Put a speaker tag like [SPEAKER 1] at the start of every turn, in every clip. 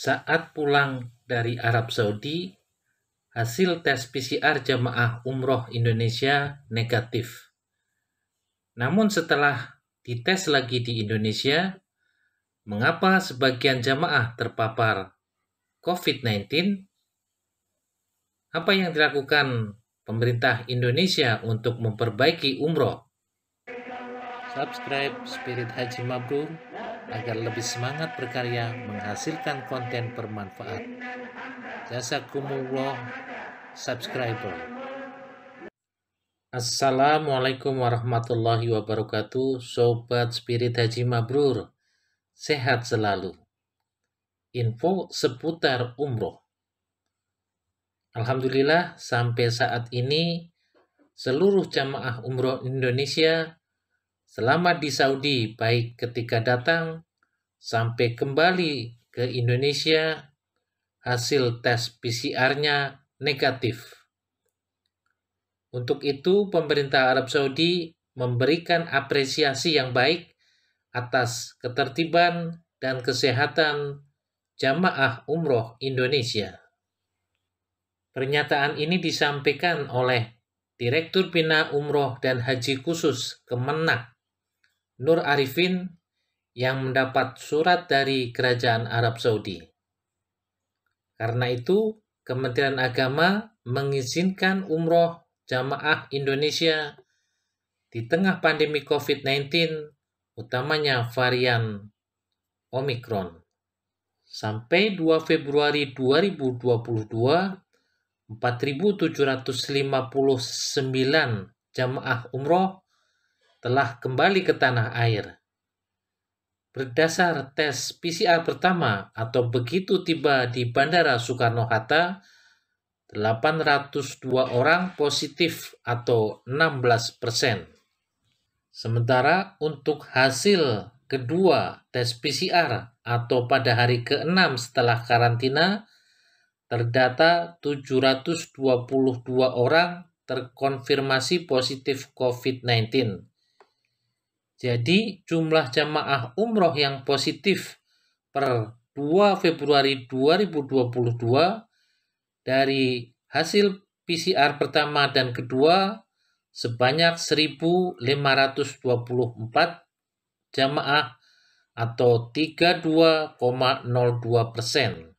[SPEAKER 1] saat pulang dari Arab Saudi, hasil tes PCR jemaah umroh Indonesia negatif. Namun setelah dites lagi di Indonesia, mengapa sebagian jamaah terpapar COVID-19? Apa yang dilakukan pemerintah Indonesia untuk memperbaiki umroh? Subscribe Spirit Haji Mabrur agar lebih semangat berkarya menghasilkan konten bermanfaat. Jasa kumuloh subscriber. Assalamualaikum warahmatullahi wabarakatuh, Sobat Spirit Haji Mabrur. Sehat selalu. Info seputar umroh. Alhamdulillah, sampai saat ini seluruh jamaah umroh Indonesia selama di Saudi, baik ketika datang sampai kembali ke Indonesia, hasil tes PCR-nya negatif. Untuk itu, pemerintah Arab Saudi memberikan apresiasi yang baik atas ketertiban dan kesehatan jamaah umroh Indonesia. Pernyataan ini disampaikan oleh Direktur Bina Umroh dan Haji Khusus Kemenak Nur Arifin yang mendapat surat dari Kerajaan Arab Saudi. Karena itu, Kementerian Agama mengizinkan umroh jamaah Indonesia di tengah pandemi COVID-19, utamanya varian Omikron. Sampai 2 Februari 2022, 4.759 jamaah umroh telah kembali ke tanah air. Berdasar tes PCR pertama atau begitu tiba di Bandara Soekarno-Hatta, 802 orang positif atau 16 persen. Sementara untuk hasil kedua tes PCR atau pada hari ke-6 setelah karantina, terdata 722 orang terkonfirmasi positif COVID-19. Jadi jumlah jamaah umroh yang positif per 2 Februari 2022 dari hasil PCR pertama dan kedua sebanyak 1.524 jamaah atau 32,02 persen.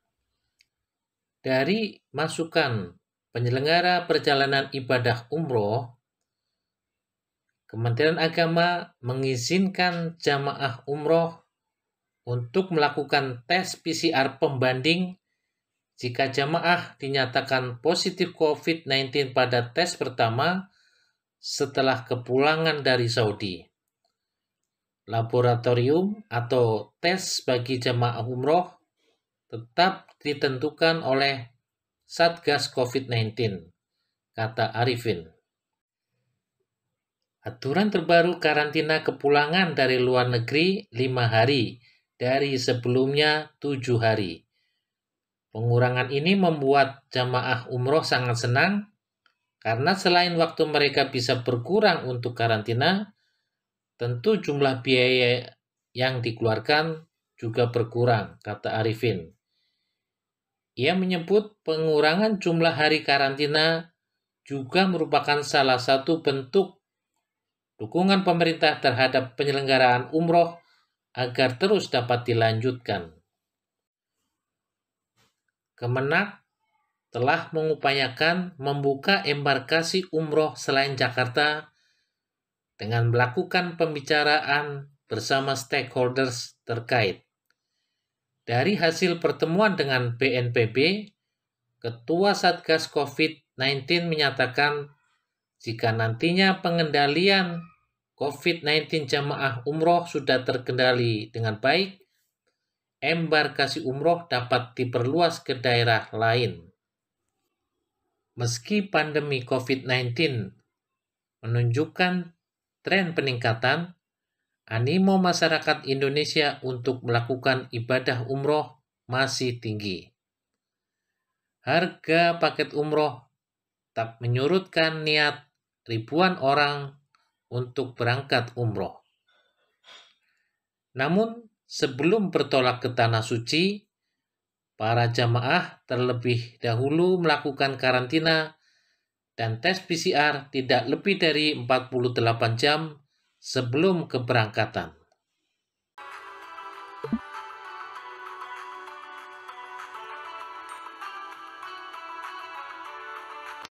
[SPEAKER 1] Dari masukan penyelenggara perjalanan ibadah umroh Kementerian Agama mengizinkan jamaah umroh untuk melakukan tes PCR pembanding jika jamaah dinyatakan positif COVID-19 pada tes pertama setelah kepulangan dari Saudi. Laboratorium atau tes bagi jamaah umroh tetap ditentukan oleh Satgas COVID-19, kata Arifin. Aturan terbaru karantina kepulangan dari luar negeri 5 hari dari sebelumnya 7 hari. Pengurangan ini membuat jamaah umroh sangat senang karena selain waktu mereka bisa berkurang untuk karantina, tentu jumlah biaya yang dikeluarkan juga berkurang, kata Arifin. Ia menyebut pengurangan jumlah hari karantina juga merupakan salah satu bentuk dukungan pemerintah terhadap penyelenggaraan umroh agar terus dapat dilanjutkan. Kemenak telah mengupayakan membuka embarkasi umroh selain Jakarta dengan melakukan pembicaraan bersama stakeholders terkait. Dari hasil pertemuan dengan BNPB, Ketua Satgas COVID-19 menyatakan jika nantinya pengendalian COVID-19 jamaah umroh sudah terkendali dengan baik, embarkasi umroh dapat diperluas ke daerah lain. Meski pandemi COVID-19 menunjukkan tren peningkatan, animo masyarakat Indonesia untuk melakukan ibadah umroh masih tinggi. Harga paket umroh tak menyurutkan niat ribuan orang untuk berangkat umroh. Namun, sebelum bertolak ke Tanah Suci, para jamaah terlebih dahulu melakukan karantina dan tes PCR tidak lebih dari 48 jam sebelum keberangkatan.